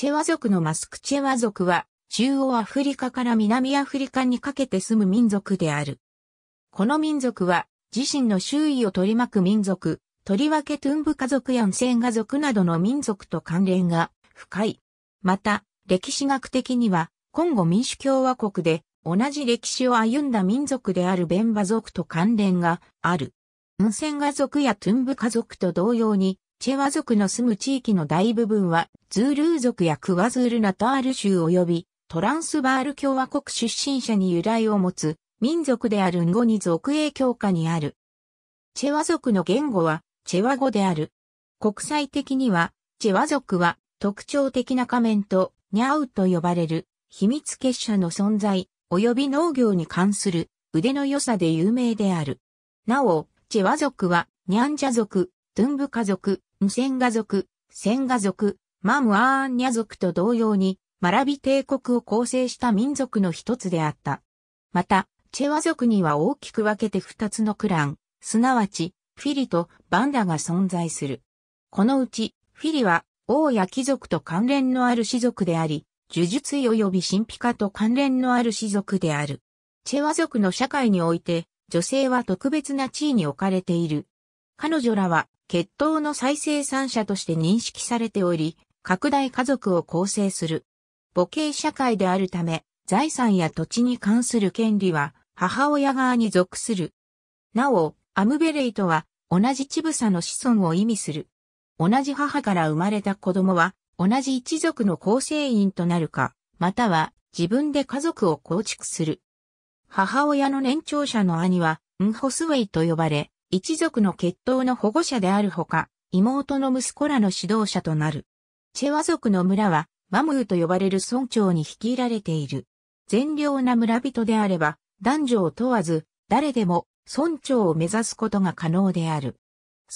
チェワ族のマスクチェワ族は、中央アフリカから南アフリカにかけて住む民族である。この民族は、自身の周囲を取り巻く民族、とりわけトゥンブ家族やンセンガ族などの民族と関連が深い。また、歴史学的には、今後民主共和国で同じ歴史を歩んだ民族であるベンバ族と関連がある。ンセンガ族やトゥンブ家族と同様に、チェワ族の住む地域の大部分は、ズールー族やクワズールナタール州及び、トランスバール共和国出身者に由来を持つ、民族であるンゴに族営強化にある。チェワ族の言語は、チェワ語である。国際的には、チェワ族は、特徴的な仮面と、ニャウと呼ばれる、秘密結社の存在、及び農業に関する、腕の良さで有名である。なお、チェワ族は、ニャンジャ族、トゥンブカ族、無線画族、線画族、マムアーンニャ族と同様に、マラビ帝国を構成した民族の一つであった。また、チェワ族には大きく分けて二つのクラン、すなわち、フィリとバンダが存在する。このうち、フィリは、王や貴族と関連のある氏族であり、呪術医及び神秘家と関連のある氏族である。チェワ族の社会において、女性は特別な地位に置かれている。彼女らは血統の再生産者として認識されており、拡大家族を構成する。母系社会であるため、財産や土地に関する権利は母親側に属する。なお、アムベレイとは同じチブサの子孫を意味する。同じ母から生まれた子供は同じ一族の構成員となるか、または自分で家族を構築する。母親の年長者の兄は、ンホスウェイと呼ばれ、一族の血統の保護者であるほか、妹の息子らの指導者となる。チェワ族の村は、マムーと呼ばれる村長に率いられている。善良な村人であれば、男女を問わず、誰でも村長を目指すことが可能である。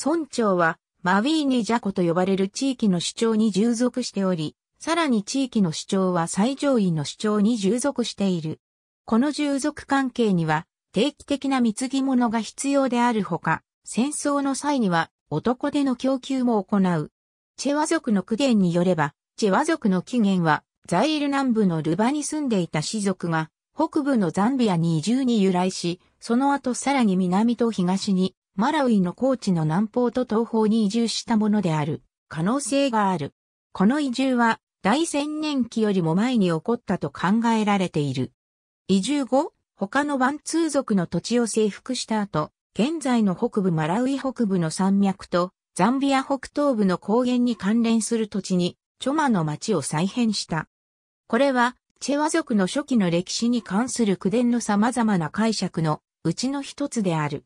村長は、マウィーニジャコと呼ばれる地域の主張に従属しており、さらに地域の主張は最上位の主張に従属している。この従属関係には、定期的な貢ぎ物が必要であるほか、戦争の際には男手の供給も行う。チェワ族の苦言によれば、チェワ族の起源は、ザイール南部のルバに住んでいた氏族が、北部のザンビアに移住に由来し、その後さらに南と東に、マラウイの高地の南方と東方に移住したものである、可能性がある。この移住は、大千年期よりも前に起こったと考えられている。移住後、他のワンツー族の土地を征服した後、現在の北部マラウイ北部の山脈と、ザンビア北東部の高原に関連する土地に、チョマの町を再編した。これは、チェワ族の初期の歴史に関する口伝の様々な解釈のうちの一つである。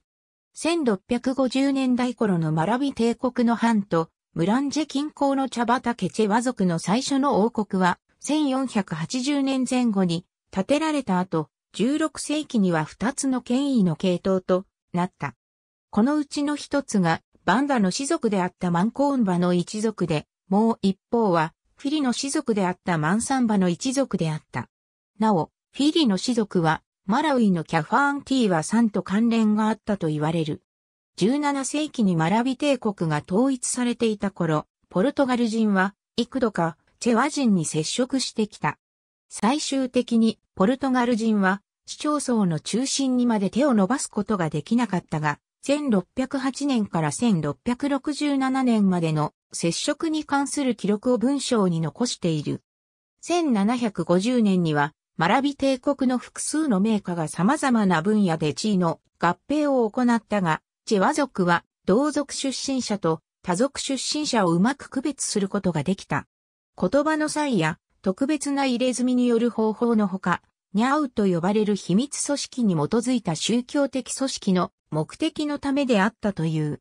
1650年代頃のマラビ帝国の藩とムランジェ近郊の茶畑チェワ族の最初の王国は1480年前後に建てられた後、16世紀には2つの権威の系統となった。このうちの一つが、バンダの氏族であったマンコーンバの一族で、もう一方は、フィリの氏族であったマンサンバの一族であった。なお、フィリの氏族は、マラウイのキャファーンティーさんと関連があったと言われる。17世紀にマラビ帝国が統一されていた頃、ポルトガル人は幾度かチェワ人に接触してきた。最終的にポルトガル人は市町村の中心にまで手を伸ばすことができなかったが、1608年から1667年までの接触に関する記録を文章に残している。1750年には、マラビ帝国の複数の名家が様々な分野で地位の合併を行ったが、チェワ族は同族出身者と他族出身者をうまく区別することができた。言葉の際や特別な入れ墨による方法のほか、ニャウと呼ばれる秘密組織に基づいた宗教的組織の目的のためであったという。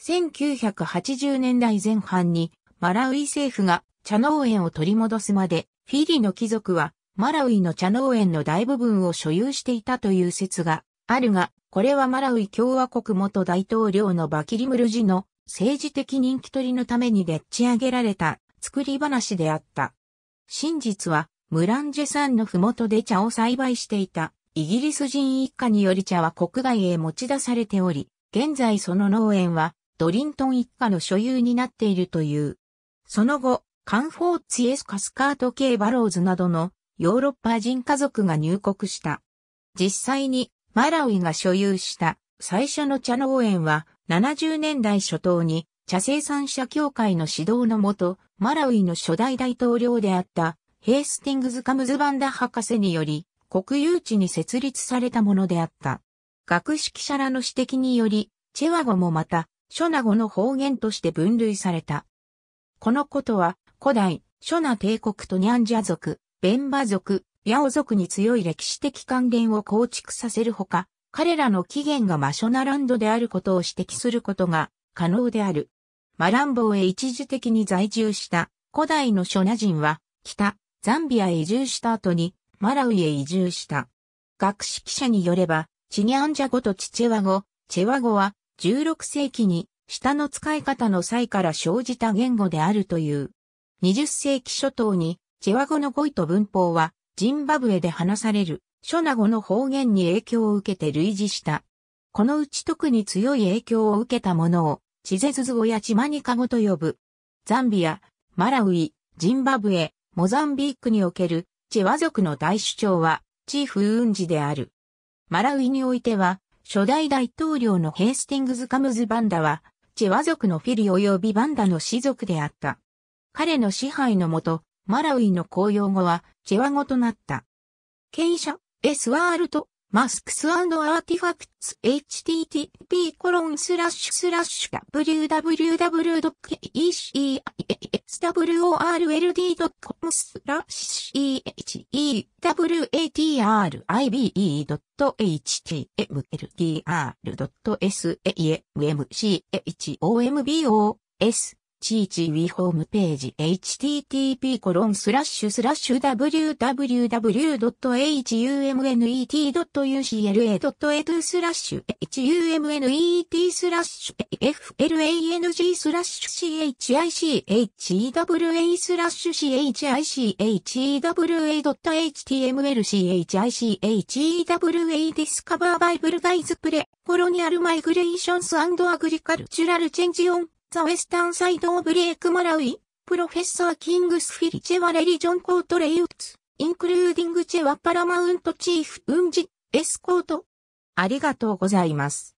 1980年代前半にマラウイ政府が茶農園を取り戻すまで、フィリの貴族はマラウイの茶農園の大部分を所有していたという説があるが、これはマラウイ共和国元大統領のバキリムルジの政治的人気取りのためにでっち上げられた作り話であった。真実はムランジェ山のふもとで茶を栽培していたイギリス人一家により茶は国外へ持ち出されており、現在その農園はドリントン一家の所有になっているという。その後、カンフォーツエスカスカート系バローズなどのヨーロッパ人家族が入国した。実際にマラウイが所有した最初の茶農園は70年代初頭に茶生産者協会の指導のもと、マラウイの初代大統領であったヘースティングズ・カムズ・バンダ博士により、国有地に設立されたものであった。学識者らの指摘により、チェワ語もまた、ショナ語の方言として分類された。このことは、古代、ショナ帝国とニャンジャ族、ベンバ族、ヤオ族に強い歴史的関連を構築させるほか、彼らの起源がマショナランドであることを指摘することが可能である。マランボウへ一時的に在住した古代のショナ人は、北、ザンビアへ移住した後に、マラウイへ移住した。学識者によれば、チニャンジャ語とチチェワ語、チェワ語は16世紀に舌の使い方の際から生じた言語であるという。20世紀初頭にチェワ語の語彙と文法はジンバブエで話されるショナ語の方言に影響を受けて類似した。このうち特に強い影響を受けたものをチゼズズ語やチマニカ語と呼ぶ。ザンビア、マラウイ、ジンバブエ、モザンビークにおけるチェワ族の大首長はチーフウーンジである。マラウイにおいては、初代大統領のヘイスティングズ・カムズ・バンダは、チェワ族のフィリ及びバンダの氏族であった。彼の支配のもと、マラウイの公用語はチェワ語となった。エスワールト、マスクスアーティファクツ http コロンスラッシュスラッシュ www.ecsworld.com i a スラッシュ e h e w a t r i b e h t m l d r s a e m c h o m b o s 11ホームページ http://www.humnet.ucla.edu スラッシュ humnet スラッシュ flang スラッシュ chichewa スラッシュ chichewa.html ドット chichewa ディスカバーバイブルガイズプレコロニアルマイグレーションスアグリカルチュラルチェンジオンザ・ウェスタン・サイド・オブ・レエク・マラウイ、プロフェッサー・キングス・フィリ・チェワ・レリジョン・コート・レイウッツ、インクルーディング・チェワ・パラマウント・チーフ・ウンジ、エスコート。ありがとうございます。